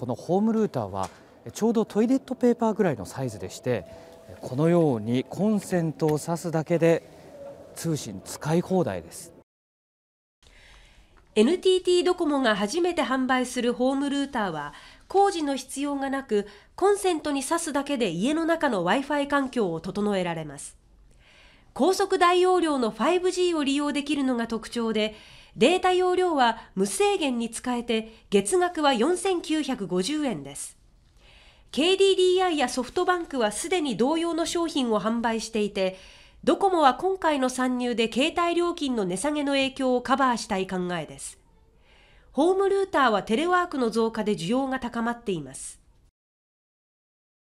このホームルーターはちょうどトイレットペーパーぐらいのサイズでしてこのようにコンセントを挿すだけで通信使い放題です NTT ドコモが初めて販売するホームルーターは工事の必要がなくコンセントに挿すだけで家の中の w i f i 環境を整えられます。高速大容量の 5G を利用できるのが特徴で、データ容量は無制限に使えて、月額は4950円です。KDDI やソフトバンクはすでに同様の商品を販売していて、ドコモは今回の参入で携帯料金の値下げの影響をカバーしたい考えです。ホームルーターはテレワークの増加で需要が高まっています。